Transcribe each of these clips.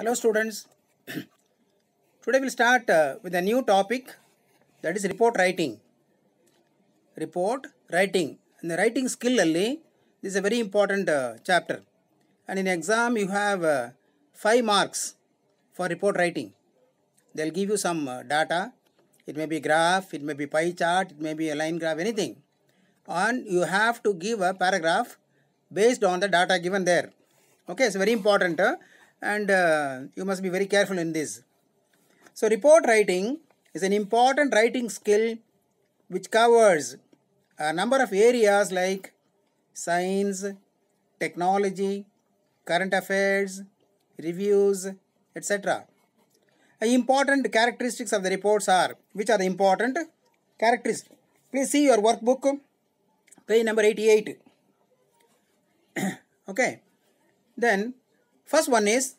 Hello students, today we will start uh, with a new topic that is report writing. Report writing and the writing skill only this is a very important uh, chapter and in exam you have uh, 5 marks for report writing. They will give you some uh, data, it may be graph, it may be pie chart, it may be a line graph, anything and you have to give a paragraph based on the data given there. Okay, it's very important. Uh, and uh, you must be very careful in this. So report writing is an important writing skill which covers a number of areas like science, technology, current affairs, reviews, etc. Important characteristics of the reports are, which are the important characteristics? Please see your workbook, page number 88. okay. Then, First one is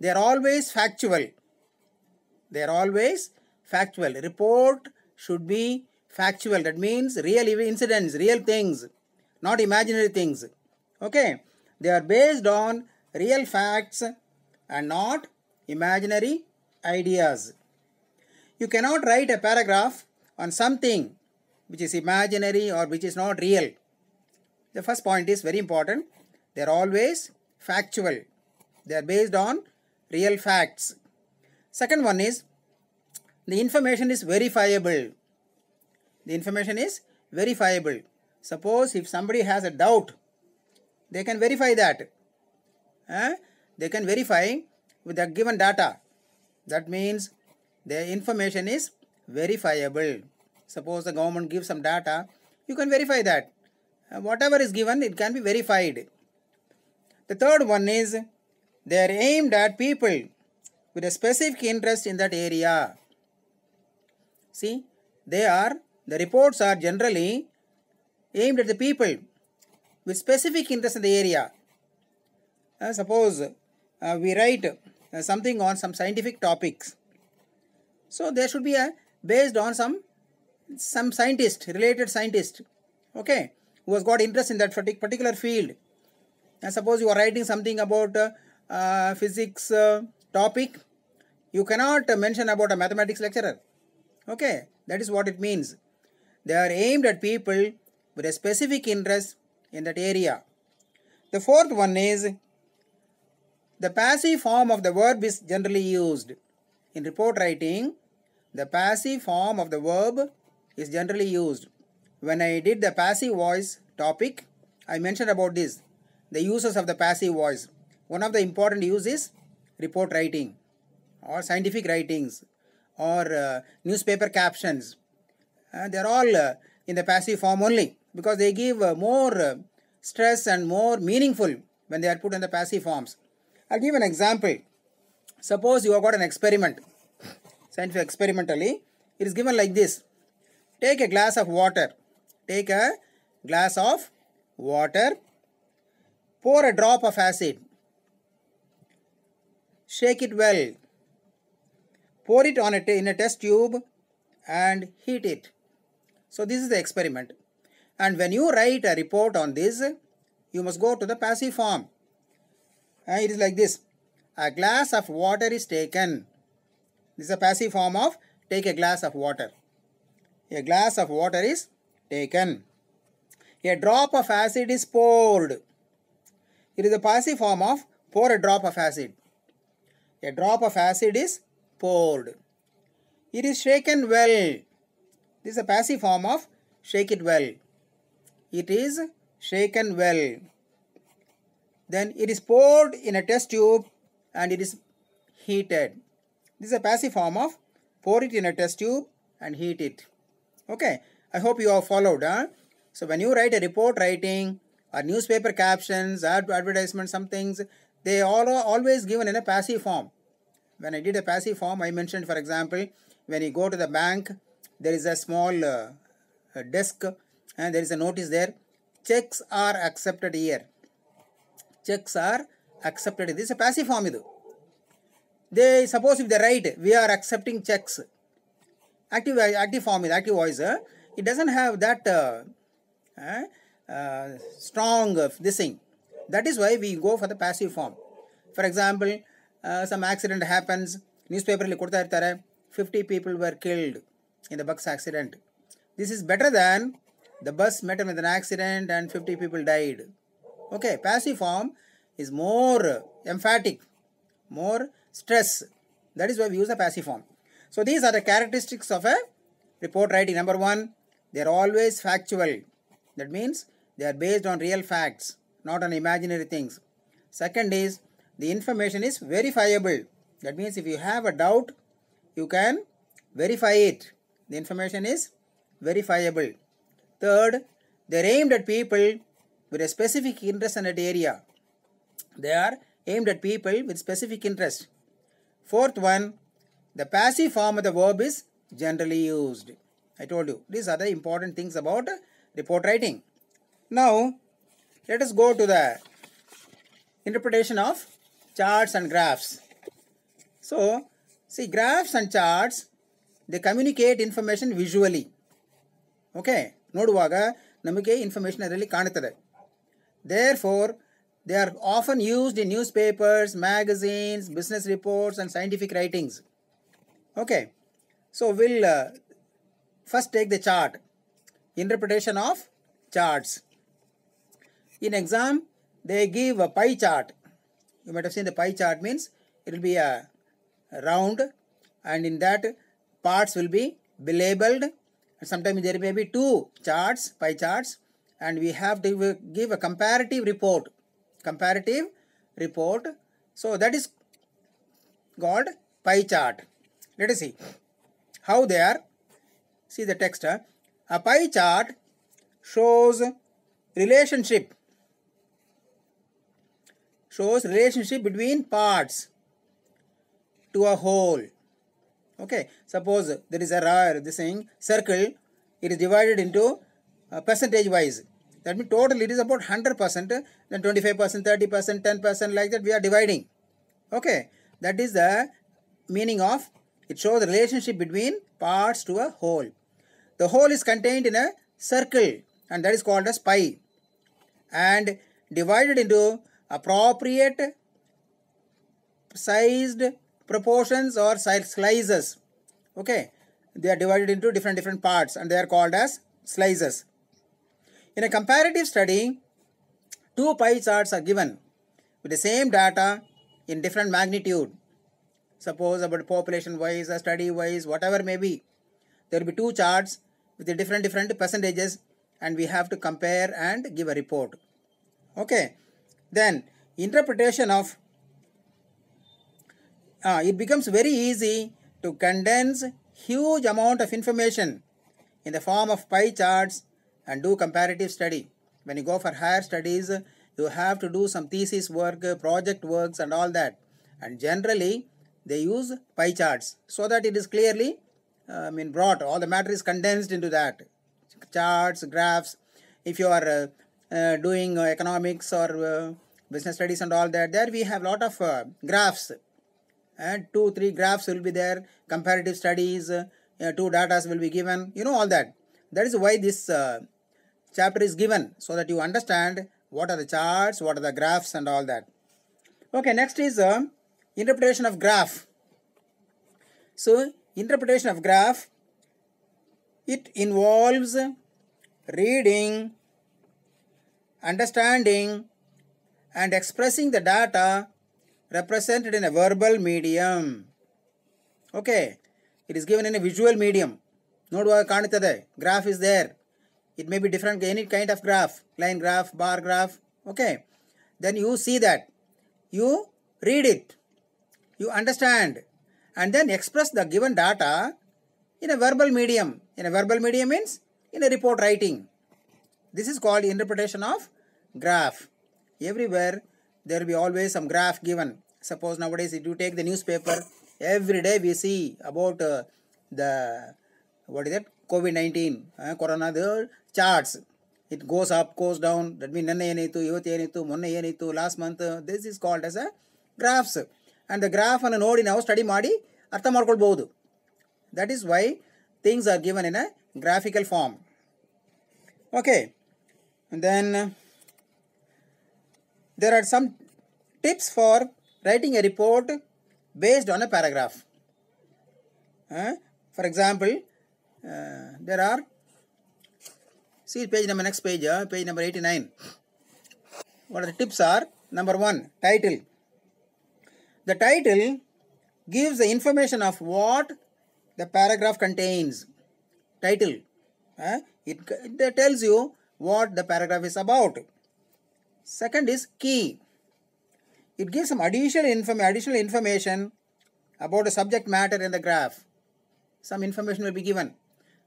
they are always factual. They are always factual. Report should be factual. That means real incidents, real things, not imaginary things. Okay. They are based on real facts and not imaginary ideas. You cannot write a paragraph on something which is imaginary or which is not real. The first point is very important. They are always factual. They are based on real facts. Second one is the information is verifiable. The information is verifiable. Suppose if somebody has a doubt, they can verify that. Eh? They can verify with the given data. That means the information is verifiable. Suppose the government gives some data, you can verify that. whatever is given, it can be verified. The third one is they are aimed at people with a specific interest in that area. See, they are, the reports are generally aimed at the people with specific interest in the area. Uh, suppose uh, we write uh, something on some scientific topics. So there should be a based on some some scientist, related scientist, okay, who has got interest in that particular field. And suppose you are writing something about uh, uh, physics uh, topic, you cannot mention about a mathematics lecturer. Okay, that is what it means. They are aimed at people with a specific interest in that area. The fourth one is the passive form of the verb is generally used. In report writing, the passive form of the verb is generally used. When I did the passive voice topic, I mentioned about this, the uses of the passive voice. One of the important use is report writing or scientific writings or uh, newspaper captions. Uh, they are all uh, in the passive form only because they give uh, more uh, stress and more meaningful when they are put in the passive forms. I'll give an example. Suppose you have got an experiment, scientific experimentally, it is given like this. Take a glass of water. Take a glass of water. Pour a drop of acid Shake it well. Pour it on a in a test tube and heat it. So this is the experiment. And when you write a report on this, you must go to the passive form. And uh, it is like this. A glass of water is taken. This is a passive form of take a glass of water. A glass of water is taken. A drop of acid is poured. It is a passive form of pour a drop of acid. A drop of acid is poured. It is shaken well. This is a passive form of shake it well. It is shaken well. Then it is poured in a test tube and it is heated. This is a passive form of pour it in a test tube and heat it. Okay, I hope you have followed. Huh? So when you write a report writing or newspaper captions, ad advertisements, some things, they are always given in a passive form. When I did a passive form, I mentioned, for example, when you go to the bank, there is a small uh, desk and there is a notice there, checks are accepted here. Checks are accepted. This is a passive form. They suppose if they write, we are accepting checks. Active, active form, is active voice, uh, it doesn't have that uh, uh strong uh, this thing. That is why we go for the passive form. For example, uh, some accident happens, newspaper ಅಲ್ಲಿ ಕೊಡ್ತಾ ಇರ್ತಾರೆ fifty people were killed in the bus accident this is better than the bus accident and 50 people died. Okay, passive form is more emphatic, more stress. That is why we use a passive form. So these are the characteristics of a report writing. Number one, they are always factual. That means they are based on real facts not on imaginary things. Second is the information is verifiable. That means if you have a doubt, you can verify it. The information is verifiable. Third, they're aimed at people with a specific interest in that area. They are aimed at people with specific interest. Fourth one, the passive form of the verb is generally used. I told you, these are the important things about report writing. Now, let us go to the interpretation of charts and graphs so see graphs and charts they communicate information visually okay ನೋಡುವಾಗ ನಮಗೆ information ಅದರಲ್ಲಿ ಕಾಣುತ್ತದೆ therefore they are often used in newspapers magazines business reports and scientific writings okay so will first take the chart interpretation of charts in exam, they give a pie chart. You might have seen the pie chart means it will be a round and in that parts will be labeled. Sometimes there may be two charts, pie charts and we have to give a comparative report. Comparative report. So that is called pie chart. Let us see how they are. See the text. Huh? A pie chart shows relationship shows relationship between parts to a whole. Okay, suppose there is a this thing circle, it is divided into uh, percentage wise. That means total it is about 100%, then 25%, 30%, 10% like that we are dividing. Okay, that is the meaning of it shows the relationship between parts to a whole. The whole is contained in a circle and that is called as pi and divided into appropriate sized proportions or slices okay they are divided into different different parts and they are called as slices in a comparative study two pie charts are given with the same data in different magnitude suppose about population wise or study wise whatever may be there will be two charts with the different different percentages and we have to compare and give a report okay then interpretation of uh, it becomes very easy to condense huge amount of information in the form of pie charts and do comparative study. When you go for higher studies, you have to do some thesis work, project works and all that. And generally, they use pie charts so that it is clearly, uh, I mean, brought. All the matter is condensed into that. Charts, graphs. If you are uh, uh, doing uh, economics or uh, business studies and all that, there we have lot of graphs. And two, three graphs will be there, comparative studies, two datas will be given, you know all that. That is why this chapter is given, so that you understand what are the charts, what are the graphs and all that. Okay, next is uh, interpretation of graph. So, interpretation of graph, it involves reading understanding and expressing the data represented in a verbal medium. Okay, it is given in a visual medium. Note what I can't tell graph is there. It may be different, any kind of graph, line graph, bar graph. Okay, then you see that. You read it. You understand. And then express the given data in a verbal medium. In a verbal medium means in a report writing. This is called interpretation of graph. Everywhere there will be always some graph given. Suppose nowadays if you take the newspaper, every day we see about uh, the, what is that, COVID-19, uh, Corona, the charts. It goes up, goes down. That means, nanne yenitu, ivat yenitu, monne two, last month. Uh, this is called as a graphs. And the graph ಅನ್ನು ನೋಡಿ ನಾವು study ಮಾಡಿ ಅರ್ಥ ಮಾಡ್ಕೊಳ್ಬೋದು that That is why things are given in a graphical form. Okay then uh, there are some tips for writing a report based on a paragraph. Uh, for example, uh, there are, see page number, next page, uh, page number 89. What are the tips are? Number one, title. The title gives the information of what the paragraph contains. Title. Uh, it, it tells you what the paragraph is about. Second is key. It gives some additional, inform additional information about the subject matter in the graph. Some information will be given.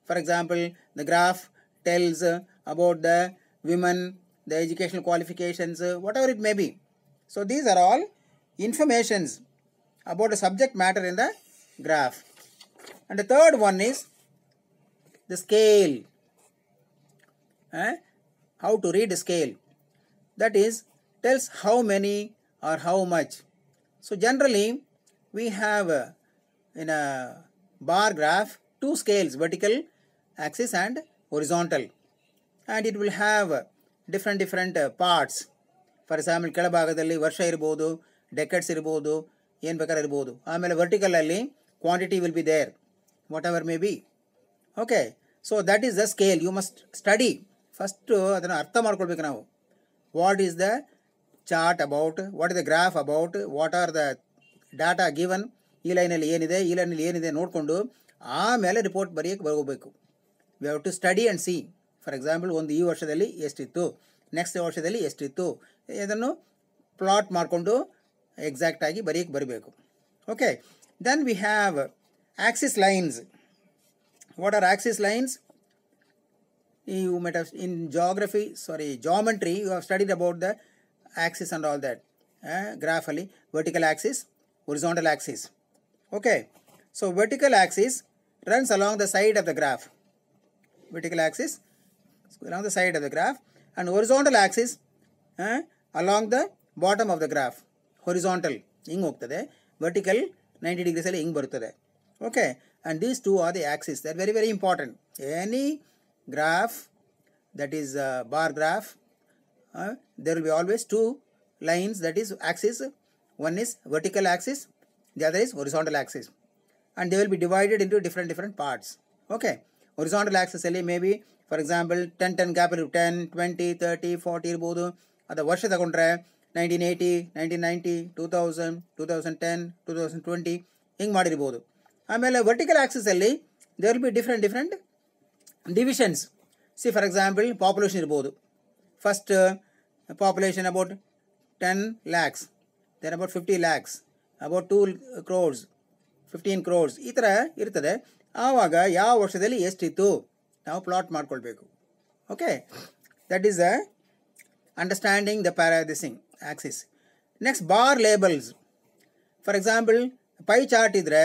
For example, the graph tells about the women, the educational qualifications, whatever it may be. So these are all informations about the subject matter in the graph. And the third one is the scale eh, how to read scale that is tells how many or how much so generally we have uh, in a bar graph two scales vertical axis and horizontal and it will have uh, different different uh, parts for example ಕೆಳಭಾಗದಲ್ಲಿ ವರ್ಷ ಇರ್ಬೋದು decades ಇರ್ಬೋದು ಏನು ಬೇಕಾದ್ರೆ ಇರ್ಬೋದು ಆಮೇಲೆ ವರ್ಟಿಕಲಲ್ಲಿ quantity will be there whatever may be okay so that is the scale you must study first ಅದನ್ನು ಅರ್ಥ ಮಾಡ್ಕೊಳ್ಬೇಕು ನಾವು what is the chart about what is the graph about what are the data given ಈ ಲೈನಲ್ಲಿ ಏನಿದೆ ಈ ಲೈನಲ್ಲಿ ಏನಿದೆ ನೋಡಿಕೊಂಡು ಆಮೇಲೆ ರಿಪೋರ್ಟ್ ಬರೆಯೋಕ್ಕೆ ಬರಬೇಕು we have to study and see for example ಒಂದು ಈ ವರ್ಷದಲ್ಲಿ ಎಷ್ಟಿತ್ತು ನೆಕ್ಸ್ಟ್ ವರ್ಷದಲ್ಲಿ ಎಷ್ಟಿತ್ತು ಇದನ್ನು ಪ್ಲಾಟ್ ಮಾಡಿಕೊಂಡು ಎಕ್ಸಾಕ್ಟಾಗಿ ಬರೆಯೋಕ್ಕೆ ಬರಬೇಕು okay then we have axis lines what are axis lines you might have in geography, sorry, geometry, you have studied about the axis and all that. Uh, graphically, vertical axis, horizontal axis. Okay. So vertical axis runs along the side of the graph. Vertical axis along the side of the graph and horizontal axis uh, along the bottom of the graph horizontal ಹಿಂಗೆ ಹೋಗ್ತದೆ vertical ninety ಡಿಗ್ರೀಸಲ್ಲಿ ಹಿಂಗೆ ಬರ್ತದೆ okay and these two are the axis that very very important any graph that is bar graph there will be always two lines that is axis one is vertical axis the other is horizontal axis and they will be divided into different different parts okay horizontal axis alli maybe for example 10 10 gap 10 20 30 40 bodu ada varsha tagondre 1980 1990 2000 2010 2020 ing madiribodu amele vertical axis alli there will be different different divisions see for example population ಇರ್ಬೋದು first population about ten lakhs then about fifty lakhs about two crores fifteen crores ಈ ಥರ ಇರ್ತದೆ ಆವಾಗ ಯಾವ ವರ್ಷದಲ್ಲಿ ಎಷ್ಟಿತ್ತು ನಾವು plot ಮಾಡ್ಕೊಳ್ಬೇಕು okay that is a understanding the ಪ್ಯಾರಾದಿಸಿಂಗ್ axis next bar labels for example pie chart ಇದ್ದರೆ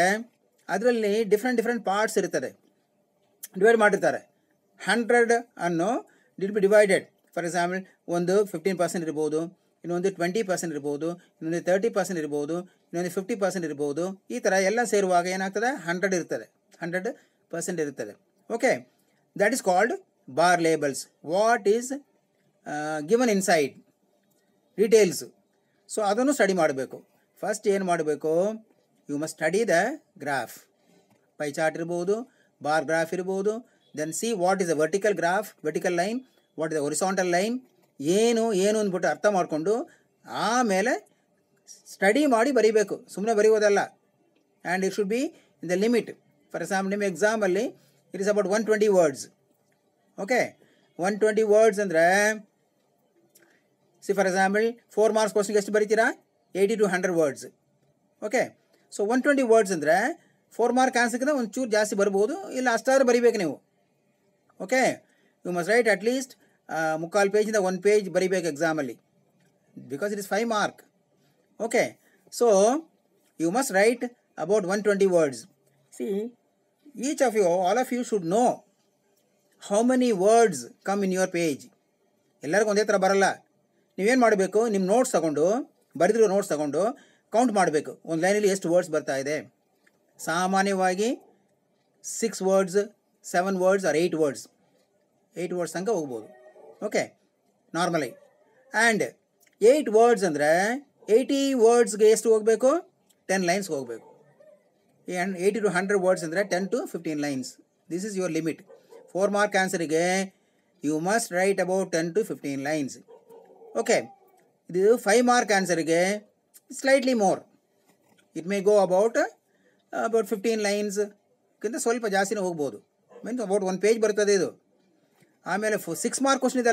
ಅದರಲ್ಲಿ ಡಿಫ್ರೆಂಟ್ ಡಿಫ್ರೆಂಟ್ ಪಾರ್ಟ್ಸ್ ಇರ್ತದೆ ಡಿವೈಡ್ ಮಾಡಿರ್ತಾರೆ ಹಂಡ್ರೆಡ್ ಅನ್ನು ಡಿಟ್ ಬಿ ಡಿವೈಡೆಡ್ ಫಾರ್ ಎಕ್ಸಾಂಪಲ್ ಒಂದು ಫಿಫ್ಟೀನ್ ಪರ್ಸೆಂಟ್ ಇರ್ಬೋದು ಇನ್ನೊಂದು ಟ್ವೆಂಟಿ ಪರ್ಸೆಂಟ್ ಇರ್ಬೋದು ಇನ್ನೊಂದು ತರ್ಟಿ ಪರ್ಸೆಂಟ್ ಇರ್ಬೋದು ಇನ್ನೊಂದು ಫಿಫ್ಟಿ ಪರ್ಸೆಂಟ್ ಇರ್ಬೋದು ಈ ಥರ ಎಲ್ಲ ಸೇರುವಾಗ ಏನಾಗ್ತದೆ ಹಂಡ್ರೆಡ್ ಇರ್ತದೆ ಹಂಡ್ರೆಡ್ ಪರ್ಸೆಂಟ್ ಇರ್ತದೆ okay that is called bar labels what is given inside details so ಅದನ್ನು ಸ್ಟಡಿ ಮಾಡಬೇಕು ಫಸ್ಟ್ ಏನು ಮಾಡಬೇಕು you must study the graph pie chart ಇರ್ಬೋದು ಬಾರ್ ಗ್ರಾಫ್ ಇರ್ಬೋದು then see what is a vertical graph vertical line what is a horizontal line ಏನು ಏನು ಅಂದ್ಬಿಟ್ಟು ಅರ್ಥ ಮಾಡಿಕೊಂಡು ಆಮೇಲೆ ಸ್ಟಡಿ ಮಾಡಿ ಬರೀಬೇಕು ಸುಮ್ಮನೆ ಬರೆಯೋದಲ್ಲ and it should be in the limit for example ನಿಮ್ಮ ಎಕ್ಸಾಮಲ್ಲಿ it is about one twenty words okay one twenty words ಅಂದರೆ see for example four marks ಕ್ವಶನ್ಗೆ ಎಷ್ಟು ಬರಿತೀರಾ eighty to hundred words okay so one twenty words ಅಂದರೆ four mark ಆನ್ಸರ್ಗಿಂತ ಒಂದು ಚೂರು ಜಾಸ್ತಿ ಬರ್ಬೋದು ಇಲ್ಲ ಅಷ್ಟಾದ್ರೂ ಬರಿಬೇಕು ನೀವು okay you must write at least ಮುಕ್ಕಾಲು ಪೇಜಿಂದ ಒಂದು ಪೇಜ್ ಬರಿಬೇಕು ಎಕ್ಸಾಮಲ್ಲಿ because it is five mark okay so you must write about one twenty words see each of you all of you should know how many words come in your page ಎಲ್ಲರಿಗೂ ಒಂದೇ ಥರ ಬರಲ್ಲ ನೀವೇನು ಮಾಡಬೇಕು ನಿಮ್ಮ notes ತಗೊಂಡು ಬರೆದಿರೋ notes ತಗೊಂಡು ಕೌಂಟ್ ಮಾಡಬೇಕು ಒಂದು ಲೈನಲ್ಲಿ ಎಷ್ಟು ವರ್ಡ್ಸ್ ಬರ್ತಾ ಇದೆ ಸಾಮಾನ್ಯವಾಗಿ six words seven words or eight words eight words ತನಕ ಹೋಗ್ಬೋದು okay normally and eight words ಅಂದರೆ ಏಯ್ಟಿ ವರ್ಡ್ಸ್ಗೆ ಎಷ್ಟು ಹೋಗಬೇಕು ಟೆನ್ ಲೈನ್ಸ್ ಹೋಗಬೇಕು and eighty to hundred words ಅಂದರೆ ten to fifteen lines this is your limit four mark ಆನ್ಸರಿಗೆ you must write about ten to fifteen lines okay ಇದು five mark ಆನ್ಸರಿಗೆ slightly more it may go about about fifteen lines ಸ್ವಲ್ಪ ಜಾಸ್ತಿನೇ ಹೋಗ್ಬೋದು means about one page ಬರ್ತದೆ ಇದು ಆಮೇಲೆ ಫೋ six mark question ಇದೆ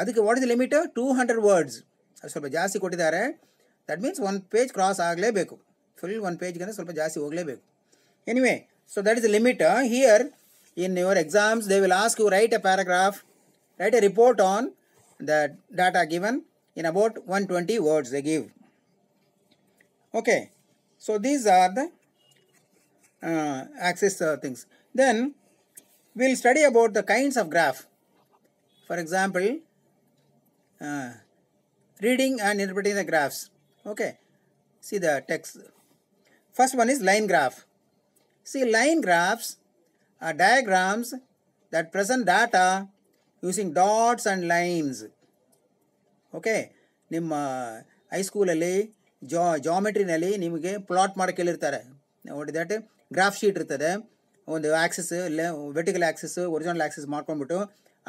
ಅದಕ್ಕೆ what is limit two hundred words ಅದು ಸ್ವಲ್ಪ ಜಾಸ್ತಿ ಕೊಟ್ಟಿದ್ದಾರೆ that means one page cross ಆಗಲೇಬೇಕು ಫುಲ್ ಒನ್ ಪೇಜ್ಗಿಂತ ಸ್ವಲ್ಪ ಜಾಸ್ತಿ ಹೋಗಲೇಬೇಕು anyway so that is limit here in your exams they will ask you write a paragraph write a report on the data given in about one twenty words a give okay so these are the uh, axis uh, things. Then we will study about the kinds of graph. For example, uh, reading and interpreting the graphs. Okay, see the text. First one is line graph. See line graphs are diagrams that present data using dots and lines. Okay, ನಿಮ್ಮ ಹೈಸ್ಕೂಲಲ್ಲಿ ಜಾ ಜಾಮೆಟ್ರಿನಲ್ಲಿ ನಿಮಗೆ plot ಮಾಡೋಕ್ಕೆ ಹೇಳಿರ್ತಾರೆ what What is that? กราฟชีต ಇರುತ್ತೆ ಅದೆ ಒಂದು axis ಲೇ vertical axis horizontal axis mark ಮಾಡ್ಕೊಂಡ್ ಬಿಟ್ಟು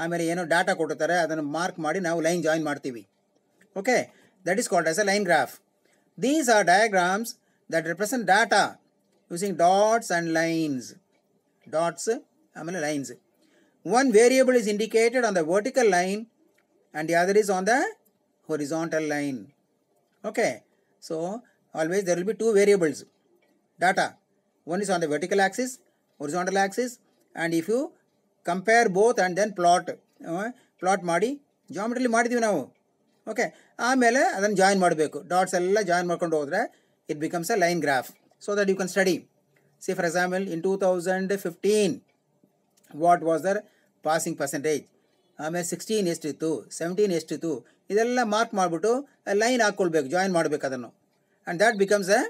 ಆಮೇಲೆ ಏನು ಡೇಟಾ ಕೊಡ್ತಾರೆ ಅದನ್ನ ಮಾರ್ಕ್ ಮಾಡಿ ನಾವು ಲೈನ್ ಜಾಯಿನ್ ಮಾಡ್ತೀವಿ okay that is called as a line graph these are diagrams that represent data using dots and lines dots ಆಮೇಲೆ lines 1 variable is indicated on the vertical line and the other is on the horizontal line okay so always there will be 2 variables data one is on the vertical axis horizontal axis and if you compare both and then plot plot ಮಾಡಿ geometrically ಮಾಡಿದ್ದೀವಿ ನಾವು okay ಆಮೇಲೆ ಅದನ್ನು join ಮಾಡಬೇಕು dots ಎಲ್ಲ join ಮಾಡ್ಕೊಂಡು ಹೋದರೆ it becomes a line graph so that you can study see for example in two thousand fifteen what was the passing percentage ಆಮೇಲೆ ಸಿಕ್ಸ್ಟೀನ್ ಎಷ್ಟಿತ್ತು ಸೆವೆಂಟೀನ್ ಎಷ್ಟಿತ್ತು ಇದೆಲ್ಲ ಮಾರ್ಕ್ ಮಾಡಿಬಿಟ್ಟು ಲೈನ್ ಹಾಕ್ಕೊಳ್ಬೇಕು ಜಾಯಿನ್ ಮಾಡಬೇಕು ಅದನ್ನು and that becomes a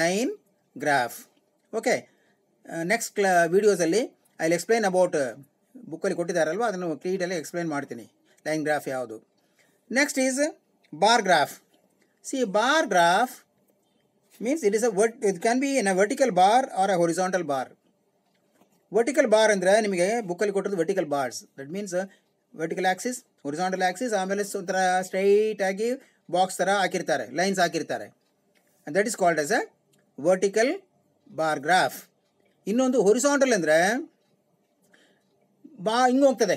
line graph okay next class ವೀಡಿಯೋಸಲ್ಲಿ I will explain about ಬುಕ್ಕಲ್ಲಿ ಕೊಟ್ಟಿದ್ದಾರಲ್ವ ಅದನ್ನು ಕ್ಲೀಟಲ್ಲಿ ಎಕ್ಸ್ಪ್ಲೈನ್ ಮಾಡ್ತೀನಿ ಲೈನ್ ಗ್ರಾಫ್ ಯಾವುದು next is bar graph see bar graph means it is a ವರ್ಟ್ it can be an a vertical bar or a horizontal bar vertical bar ಅಂದರೆ ನಿಮಗೆ ಬುಕ್ಕಲ್ಲಿ ಕೊಟ್ಟಿರೋದು vertical bars that means vertical axis horizontal axis ಆಮೇಲೆ ಒಂಥರ ಸ್ಟ್ರೈಟಾಗಿ box ಥರ ಹಾಕಿರ್ತಾರೆ ಲೈನ್ಸ್ ಹಾಕಿರ್ತಾರೆ that is called as a vertical bar graph ಇನ್ನೊಂದು ಹೊರಿಸಾಂಟಲ್ ಅಂದರೆ ಬಾ ಹಿಂಗೆ ಹೋಗ್ತದೆ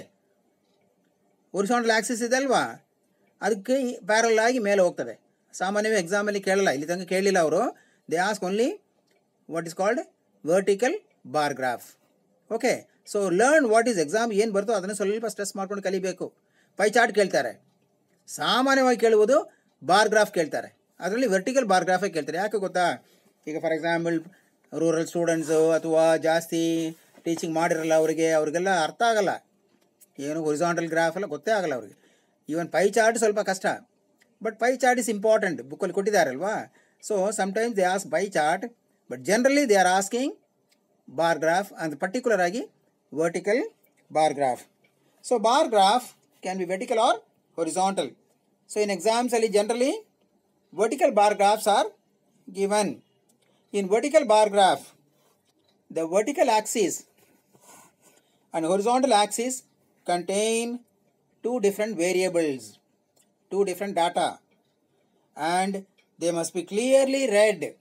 ಹೊರಿಸಾಂಟಲ್ ಆ್ಯಕ್ಸಿಸ್ ಇದೆ ಅಲ್ವಾ ಅದಕ್ಕೆ ಪ್ಯಾರಲ್ ಆಗಿ ಮೇಲೆ ಹೋಗ್ತದೆ ಸಾಮಾನ್ಯವಾಗಿ ಎಕ್ಸಾಮಲ್ಲಿ ಕೇಳಲ್ಲ ಇಲ್ಲಿ ತಂಗ ಕೇಳಲಿಲ್ಲ ಅವರು they ask only what is called vertical bar graph okay so learn what is exam ಏನು ಬರ್ತೋ ಅದನ್ನು ಸ್ವಲ್ಪ ಸ್ಟ್ರೆಸ್ ಮಾಡ್ಕೊಂಡು ಕಲಿಬೇಕು ಪೈ ಚಾರ್ಟ್ ಕೇಳ್ತಾರೆ ಸಾಮಾನ್ಯವಾಗಿ ಕೇಳುವುದು ಬಾರ್ ಗ್ರಾಫ್ ಕೇಳ್ತಾರೆ ಅದರಲ್ಲಿ ವರ್ಟಿಕಲ್ ಬಾರ್ ಗ್ರಾಫೇ ಕೇಳ್ತಾರೆ ಯಾಕೆ ಗೊತ್ತಾ ಈಗ ಫಾರ್ ಎಕ್ಸಾಂಪಲ್ ರೂರಲ್ ಸ್ಟೂಡೆಂಟ್ಸು ಅಥವಾ ಜಾಸ್ತಿ ಟೀಚಿಂಗ್ ಮಾಡಿರಲ್ಲ ಅವರಿಗೆ ಅವ್ರಿಗೆಲ್ಲ ಅರ್ಥ ಆಗಲ್ಲ ಏನು ಹೊರಿಜಾಂಟಲ್ ಗ್ರಾಫ್ ಎಲ್ಲ ಗೊತ್ತೇ ಆಗಲ್ಲ ಅವ್ರಿಗೆ ಈವನ್ ಪೈ ಚಾರ್ಟ್ ಸ್ವಲ್ಪ ಕಷ್ಟ but pie chart is important ಬುಕ್ಕಲ್ಲಿ ಕೊಟ್ಟಿದ್ದಾರಲ್ವಾ so sometimes they ask pie chart but generally they are asking bar graph ಅಂದರೆ ಪರ್ಟಿಕ್ಯುಲರ್ ಆಗಿ vertical bar graph so bar graph can be vertical or horizontal so in ಎಕ್ಸಾಮ್ಸಲ್ಲಿ generally vertical bar graphs are given In vertical bar graph, the vertical axis and horizontal axis contain two different variables, two different data and they must be clearly read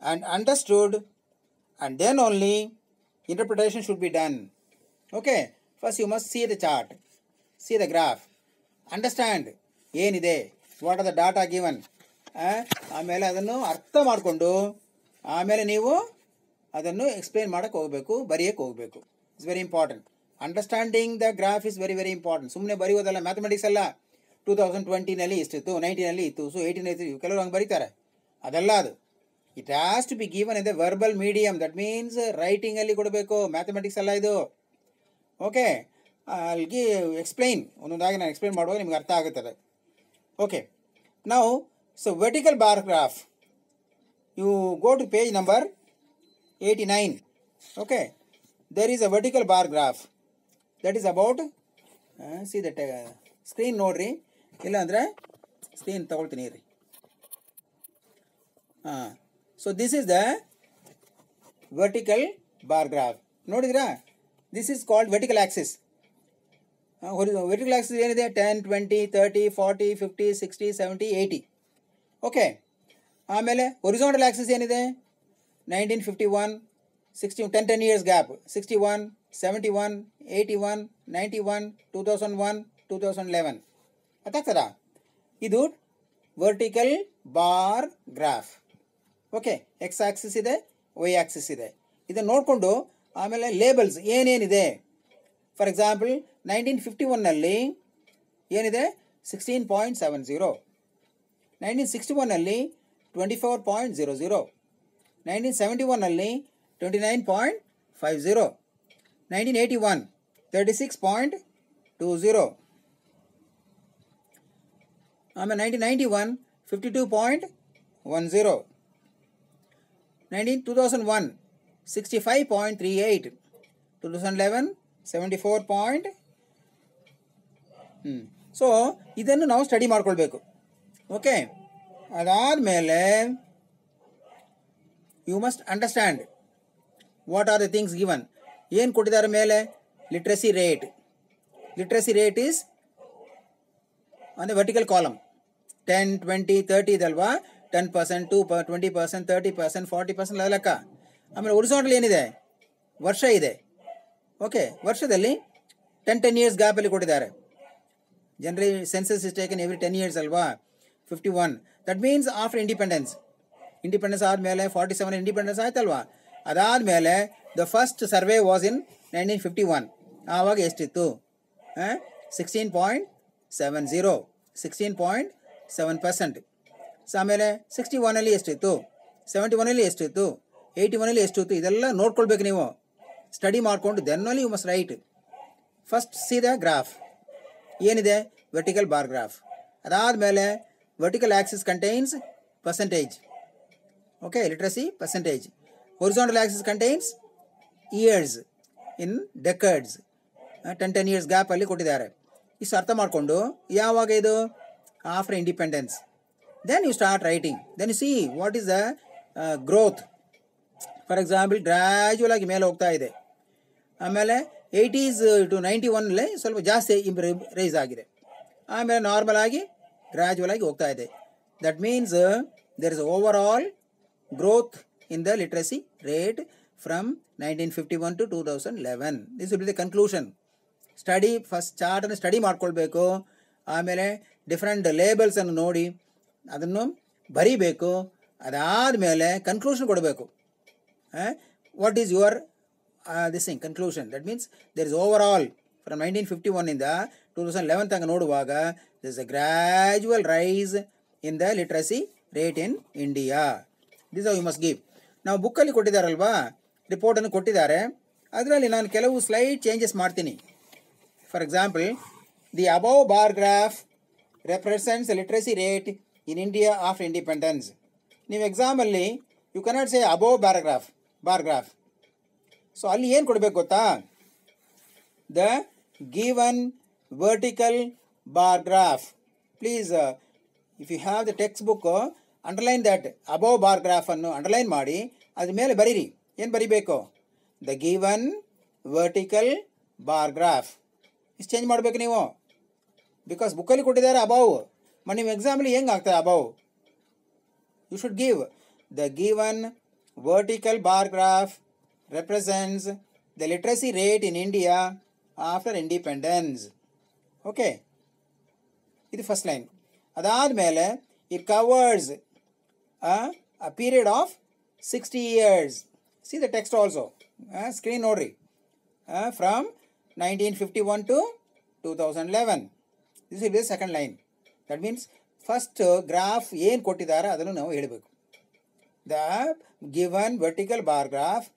and understood and then only interpretation should be done. Okay, first you must see the chart, see the graph, understand what are the data given. Given ಆಮೇಲೆ ಅದನ್ನು ಅರ್ಥ ಮಾಡಿಕೊಂಡು ಆಮೇಲೆ ನೀವು ಅದನ್ನು explain ಮಾಡೋಕ್ಕೆ ಹೋಗಬೇಕು ಬರೆಯೋಕ್ಕೆ ಹೋಗಬೇಕು it's very important understanding the graph is very very important ಸುಮ್ಮನೆ ಬರೆಯೋದಲ್ಲ ಮ್ಯಾಥಮೆಟಿಕ್ಸ್ ಎಲ್ಲ ಟೂ ತೌಸಂಡ್ ಟ್ವೆಂಟಿನಲ್ಲಿ ಇಷ್ಟಿತ್ತು ನೈನ್ಟೀನಲ್ಲಿ ಇತ್ತು ಸೊ ಏಯ್ಟೀನ್ ಇತ್ತು ಕೆಲವರು ಹಂಗೆ ಬರೀತಾರೆ ಅದೆಲ್ಲ ಅದು it has to be given the verbal medium that means ರೈಟಿಂಗಲ್ಲಿ ಕೊಡಬೇಕು ಮ್ಯಾಥಮೆಟಿಕ್ಸ್ ಎಲ್ಲ ಇದು ಓಕೆ ಅಲ್ಲಿಗೆ ಎಕ್ಸ್ಪ್ಲೈನ್ ಒಂದೊಂದಾಗಿ ನಾನು ಎಕ್ಸ್ಪ್ಲೈನ್ ಮಾಡುವಾಗ ನಿಮ್ಗೆ ಅರ್ಥ ಆಗುತ್ತದೆ ಓಕೆ ನಾವು so vertical bar graph you go to page number 89 okay there is a vertical bar graph that is about see that uh, screen nodri illa andre screen tagoltini iri so this is the vertical bar graph nodidira this is called vertical axis vertical axis is 10 20 30 40 50 60 70 80 okay ಆಮೇಲೆ horizontal axis ಏನಿದೆ nineteen fifty one sixty ten ten years gap sixty one seventy one eighty one ninety one two thousand one two thousand eleven ಅರ್ಥಾಗ್ತದ ಇದು vertical bar graph okay x axis ಇದೆ y axis ಇದೆ ಇದನ್ನು ನೋಡಿಕೊಂಡು ಆಮೇಲೆ labels ಏನೇನಿದೆ for example nineteen fifty ಒನ್ನಲ್ಲಿ ಏನಿದೆ sixteen point seven zero nineteen sixty ಒನ್ನಲ್ಲಿ twenty four point zero zero nineteen seventy ಒನ್ನಲ್ಲಿ twenty nine point five zero nineteen eighty one thirty six point two zero ಆಮೇಲೆ nineteen ninety one fifty two point one zero nineteen two thousand one sixty five point three eight two thousand eleven seventy four point ಹ್ಞೂ so ಇದನ್ನು ನಾವು study ಮಾಡಿಕೊಳ್ಬೇಕು okay ಅದಾದಮೇಲೆ you must understand what are the things given ಏನು ಕೊಟ್ಟಿದ್ದಾರೆ ಮೇಲೆ literacy rate literacy rate is on the vertical column ten twenty thirty ಇದಲ್ವಾ ten percent two ಪ twenty percent thirty percent forty percent ಲೆಕ್ಕ ಆಮೇಲೆ ಒರಿಸಾಂಟಲ್ ಏನಿದೆ ವರ್ಷ ಇದೆ ಓಕೆ ವರ್ಷದಲ್ಲಿ ಟೆನ್ ಟೆನ್ ಇಯರ್ಸ್ ಗ್ಯಾಪಲ್ಲಿ ಕೊಟ್ಟಿದ್ದಾರೆ generally census is taken every ten years ಅಲ್ವಾ fifty one that means after independence independence ಆದಮೇಲೆ ಫಾರ್ಟಿ ಸೆವೆನ್ ಇಂಡಿಪೆಂಡೆನ್ಸ್ ಆಯ್ತಲ್ವಾ ಅದಾದಮೇಲೆ the first survey was in nineteen fifty one ಆವಾಗ ಎಷ್ಟಿತ್ತು sixteen point seven zero sixteen point seven percent so ಆಮೇಲೆ sixty ಒನ್ನಲ್ಲಿ ಎಷ್ಟಿತ್ತು seventy ಒನಲ್ಲಿ ಎಷ್ಟಿತ್ತು ಏಯ್ಟಿ ಒನಲ್ಲಿ ಎಷ್ಟಿತ್ತು ಇದೆಲ್ಲ ನೋಡ್ಕೊಳ್ಬೇಕು ನೀವು ಸ್ಟಡಿ ಮಾಡಿಕೊಂಡು ದೆನ್ನಲ್ಲಿ you must write first see the graph ಏನಿದೆ ವರ್ಟಿಕಲ್ ಬಾರ್ ಗ್ರಾಫ್ ಅದಾದಮೇಲೆ vertical axis contains percentage okay literacy percentage horizontal axis contains years in decades ten ten years ಗ್ಯಾಪಲ್ಲಿ ಕೊಟ್ಟಿದ್ದಾರೆ ಇಷ್ಟು ಅರ್ಥ ಮಾಡಿಕೊಂಡು ಯಾವಾಗ ಇದು after independence then you start writing then you see what is the growth for example gradual ಆಗಿ ಮೇಲೆ ಹೋಗ್ತಾ ಇದೆ ಆಮೇಲೆ ಏಯ್ಟೀಸ್ ಟು ನೈಂಟಿ ಒನ್ನಲ್ಲಿ ಸ್ವಲ್ಪ ಜಾಸ್ತಿ ಇಂಪ್ರೂವ್ ರೈಸ್ ಆಗಿದೆ ಆಮೇಲೆ ನಾರ್ಮಲ್ ಆಗಿ ಗ್ರ್ಯಾಜುವಲ್ ಆಗಿ ಹೋಗ್ತಾ ಇದೆ that means there is overall growth in the literacy rate from nineteen fifty one to two thousand eleven this will be the conclusion study first ಚಾರ್ಟನ್ನು ಸ್ಟಡಿ ಮಾಡ್ಕೊಳ್ಬೇಕು ಆಮೇಲೆ different ಲೇಬಲ್ಸನ್ನು ನೋಡಿ ಅದನ್ನು ಬರೀಬೇಕು ಅದಾದ ಮೇಲೆ ಕನ್ಕ್ಲೂಷನ್ ಕೊಡಬೇಕು what is your this thing conclusion that means there is overall from nineteen fifty ಒನ್ನಿಂದ ಟೂ ತೌಸಂಡ್ ಲೆವೆನ್ ತನಕ ನೋಡುವಾಗ this is a rise in the literacy rate in India this ಆ ಯು ಮಸ್ಟ್ ಗಿವ್ ನಾವು ಬುಕ್ಕಲ್ಲಿ ಕೊಟ್ಟಿದ್ದಾರಲ್ವಾ ರಿಪೋರ್ಟನ್ನು ಕೊಟ್ಟಿದ್ದಾರೆ ಅದರಲ್ಲಿ ನಾನು ಕೆಲವು ಸ್ಲೈಡ್ ಚೇಂಜಸ್ ಮಾಡ್ತೀನಿ for example the above bar graph represents literacy rate in India of independence ನೀವು ಎಕ್ಸಾಮಲ್ಲಿ you cannot say above ಬ್ಯಾರಾಗ್ರಾಫ್ bar graph graph so ಅಲ್ಲಿ ಏನು ಕೊಡಬೇಕು ಗೊತ್ತಾ the given vertical bar graph. Please, uh, if you have the textbook, underline that above bar ಗ್ರಾಫನ್ನು underline ಮಾಡಿ ಅದ್ರ ಮೇಲೆ ಬರೀರಿ ಏನು ಬರೀಬೇಕು the given vertical bar graph ಇಷ್ಟು ಚೇಂಜ್ ಮಾಡಬೇಕು ನೀವು ಬಿಕಾಸ್ ಬುಕ್ಕಲ್ಲಿ ಕೊಟ್ಟಿದ್ದಾರೆ ಅಬೌವ್ ಮತ್ತು ನಿಮ್ಮ ಎಕ್ಸಾಮ್ಲಿ ಹೆಂಗೆ ಆಗ್ತದೆ above you should give the given vertical bar graph represents the literacy rate in India after independence okay ಇದು ಫಸ್ಟ್ ಲೈನ್ ಅದಾದಮೇಲೆ it covers a period of sixty years see the text also screen ನೋಡ್ರಿ from nineteen fifty one to two thousand eleven this will be second line that means first graph ಏನು ಕೊಟ್ಟಿದ್ದಾರೆ ಅದನ್ನು ನಾವು ಹೇಳಬೇಕು the given vertical bar graph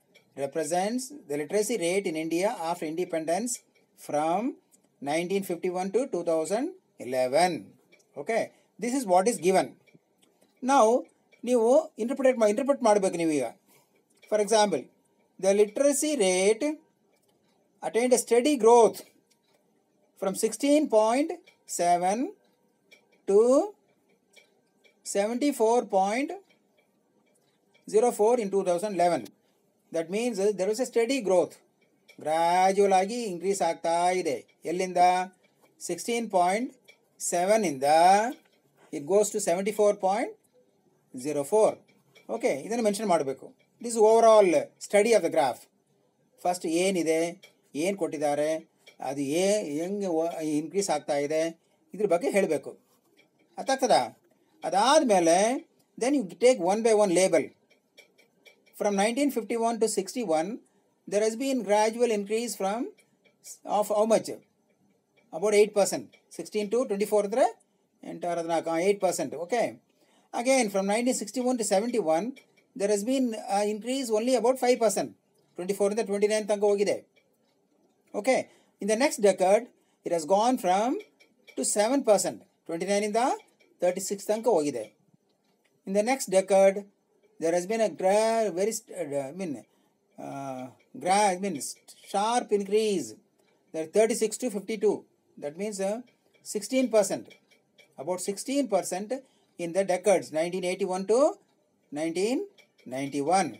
represents the literacy rate in India after independence from nineteen fifty one to two thousand 11 okay this is what is given ನಾವು ನೀವು interpretate interpret ಮಾಡಬೇಕು ನೀವೀಗ for example the literacy rate attained a steady growth from sixteen point seven to seventy four point zero four in two thousand eleven that means there is a steady growth gradual ಆಗಿ increase ಆಗ್ತಾ ಇದೆ ಎಲ್ಲಿಂದ sixteen point ಸೆವೆನ್ನಿಂದ ಇಂದ it goes to seventy four point zero four okay ಇದನ್ನು mention ಮಾಡಬೇಕು it is overall study of the graph first ಏನಿದೆ ಏನು ಕೊಟ್ಟಿದ್ದಾರೆ ಅದು ಏ ಹೆಂಗೆ ಇನ್ಕ್ರೀಸ್ ಆಗ್ತಾ ಇದೆ ಇದ್ರ ಬಗ್ಗೆ ಹೇಳಬೇಕು ಅರ್ಥಾಗ್ತದಾ ಅದಾದಮೇಲೆ then you take one by one label from nineteen fifty one to sixty one there has been gradual increase from of how much about 8 percent 16 to 24 entire 8 percent okay again from 1961 to 71 there has been uh, increase only about 5 percent 24 to 29 okay in the next decade it has gone from to 7 percent 29 in the 36 tanka ogide in the next decade there has been a very uh, i mean uh, i mean sharp increase there 36 to 52 that means 16%, uh, about 16% in the decades 1981 to 1991.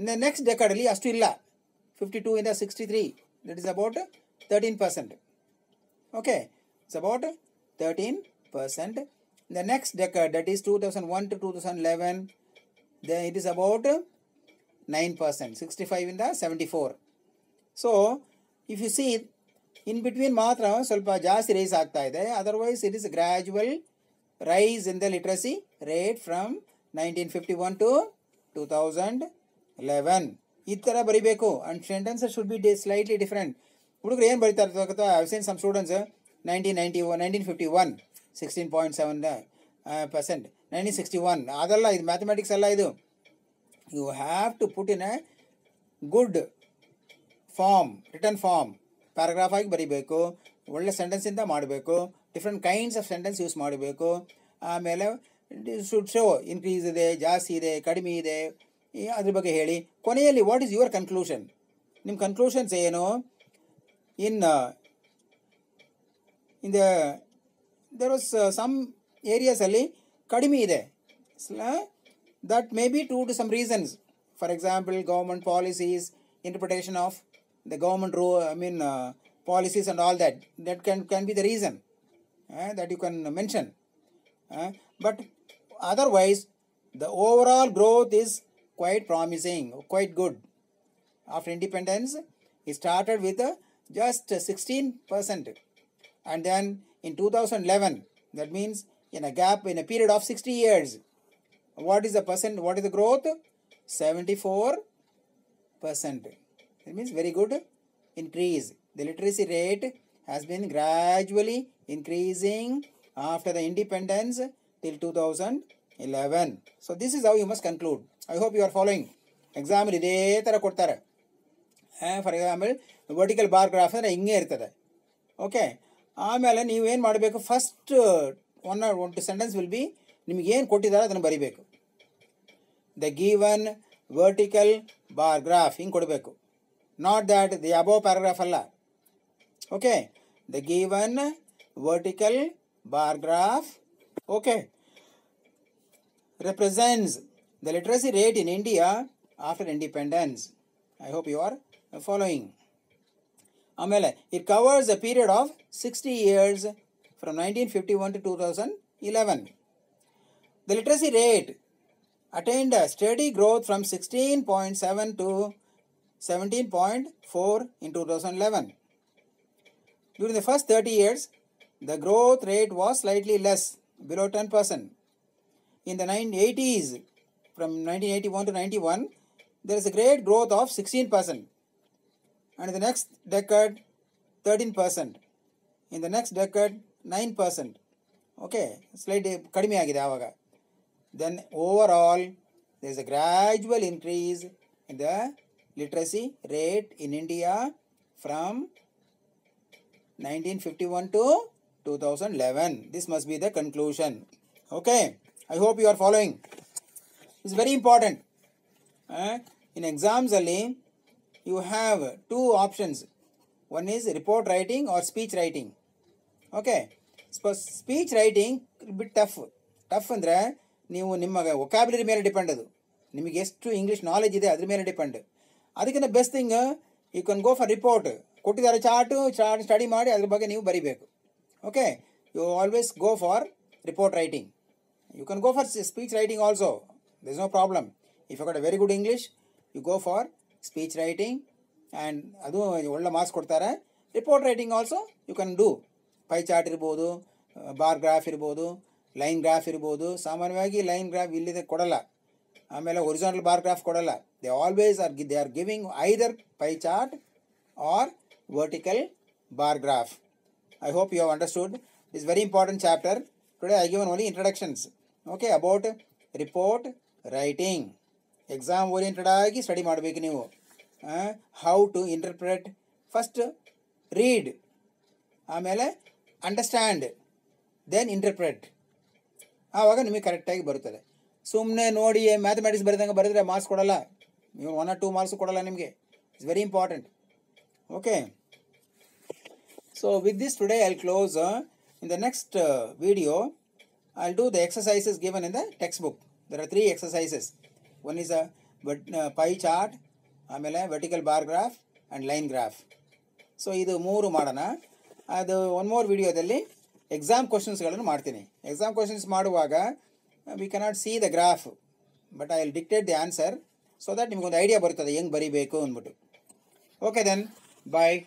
In the next decade, ಅಲ್ಲಿ ಅಷ್ಟು 52 in the 63. That is about 13 percent. Okay, thirteen percent okay it's the next decade that is 2001 to 2011 then it is about 9 percent 65 in the 74 so if you see in between ಮಾತ್ರ ಸ್ವಲ್ಪ ಜಾಸ್ತಿ rise ಆಗ್ತಾ ಇದೆ otherwise it is gradual rise in the literacy rate from nineteen fifty one to two thousand eleven ಈ ಥರ ಬರೀಬೇಕು and sentence should be ಡಿ slightly different ಹುಡುಗರು ಏನು ಬರೀತಾರೆ ಗೊತ್ತಾ some students nineteen ninety one nineteen fifty one sixteen point seven percent nineteen sixty one ಅದೆಲ್ಲ ಇದು ಮ್ಯಾಥಮೆಟಿಕ್ಸ್ ಎಲ್ಲ ಇದು you have to put in a good form return form paragraph ಆಗಿ ಬರೀಬೇಕು ಒಳ್ಳೆ ಸೆಂಟೆನ್ಸಿಂದ ಮಾಡಬೇಕು different kinds of sentence use ಮಾಡಬೇಕು ಆಮೇಲೆ ಶುಡ್ ಶೋ ಇನ್ಕ್ರೀಸ್ ಇದೆ ಜಾಸ್ತಿ ಇದೆ ಕಡಿಮೆ ಇದೆ ಅದ್ರ ಬಗ್ಗೆ ಹೇಳಿ ಕೊನೆಯಲ್ಲಿ ವಾಟ್ ಈಸ್ ಯುವರ್ ಕನ್ಕ್ಲೂಷನ್ ನಿಮ್ಮ ಕನ್ಕ್ಲೂಷನ್ಸ್ ಏನು in in the there was some ಏರಿಯಾಸಲ್ಲಿ ಕಡಿಮೆ ಇದೆ that may be to to some reasons for example government policies interpretation of the government rule, I mean, uh, policies and all that. That can, can be the reason uh, that you can mention. Uh, but otherwise, the overall growth is quite promising, quite good. After independence, it started with uh, just 16%. And then in 2011, that means in a gap, in a period of 60 years, what is the percent, what is the growth? 74 percent. That means very good increase. The literacy rate has been gradually increasing after the independence till 2011. So this is how you must conclude. I hope you are following. Exam ಇದೇ for example for example vertical bar graph ಅಂದರೆ ಹಿಂಗೆ ಇರ್ತದೆ okay ಆಮೇಲೆ ನೀವೇನು ಮಾಡಬೇಕು first one or one two sentence will be ನಿಮಗೇನು ಕೊಟ್ಟಿದ್ದಾರೆ ಅದನ್ನು ಬರಿಬೇಕು the given vertical bar graph ing kodbeku not that the above paragraph alla okay the given vertical bar graph okay represents the literacy rate in india after independence i hope you are following ಆಮೇಲೆ it covers a period of sixty years from nineteen fifty one to two thousand eleven the literacy rate attained steady growth 17.4 in 2011. During the first 30 years, the growth rate was slightly less, below 10%. In the 1980s, from 1981 to 91, there is a great growth of 16%. And in the next decade, 13%. In the next decade, 9%. percent Okay, slightly Then overall, there is a gradual increase there is literacy rate in India from 1951 to 2011. This must be the conclusion. Okay. I hope you are following. It's very important. Uh, in exams only, you have two options. One is report writing or speech writing. Okay. So, speech writing a bit tough. Tough ಅಂದರೆ you ನಿಮ್ಮ vocabulary ಮೇಲೆ You have English knowledge English knowledge ಇದೆ ಅದ್ರ ಅದಕ್ಕಿಂತ best thing you can go for report ಕೊಟ್ಟಿದ್ದಾರೆ chart chart study ಮಾಡಿ ಅದ್ರ ಬಗ್ಗೆ ನೀವು ಬರಿಬೇಕು okay you always go for report writing you can go for speech writing also there is no problem if you got a very good English you go for speech writing and ಅದು ಒಳ್ಳೆ marks ಕೊಡ್ತಾರೆ report writing also you can do pie chart ಇರ್ಬೋದು bar graph ಇರ್ಬೋದು line graph ಇರ್ಬೋದು ಸಾಮಾನ್ಯವಾಗಿ line graph ಇಲ್ಲಿದೆ ಕೊಡಲ್ಲ ಆಮೇಲೆ ಒರಿಜಿನಲ್ ಬಾರ್ ಗ್ರಾಫ್ ಕೊಡಲ್ಲ they always are they are giving either pie chart or vertical bar graph I hope you have understood is very important chapter today I given only introductions okay about report writing exam oriented ಆಗಿ ಸ್ಟಡಿ ಮಾಡಬೇಕು ನೀವು how to interpret first read ಆಮೇಲೆ understand then interpret ಆವಾಗ ನಿಮಗೆ ಕರೆಕ್ಟಾಗಿ ಬರುತ್ತದೆ ಸುಮ್ಮನೆ ನೋಡಿ ಮ್ಯಾಥಮೆಟಿಕ್ಸ್ ಬರೆದಂಗೆ ಬರೆದ್ರೆ ಮಾರ್ಕ್ಸ್ ಕೊಡಲ್ಲ ನೀವು ಒನ್ ಆರ್ ಟೂ ಮಾರ್ಕ್ಸ್ ಕೊಡಲ್ಲ ನಿಮಗೆ it's very important okay so with this today I close in the next video I do the exercises given in the textbook there are three exercises one is a but pie chart ಆಮೇಲೆ vertical bar graph and line graph so ಇದು ಮೂರು ಮಾಡೋಣ ಅದು one more ವೀಡಿಯೋದಲ್ಲಿ exam ಕ್ವಶನ್ಸ್ಗಳನ್ನು ಮಾಡ್ತೀನಿ exam questions ಮಾಡುವಾಗ we cannot see the graph but I will dictate the answer so that ನಿಮಗೊಂದು ಐಡಿಯಾ ಬರ್ತದೆ ಹೆಂಗೆ ಬರೀಬೇಕು ಅಂದ್ಬಿಟ್ಟು ಓಕೆ ದೆನ್ ಬಾಯ್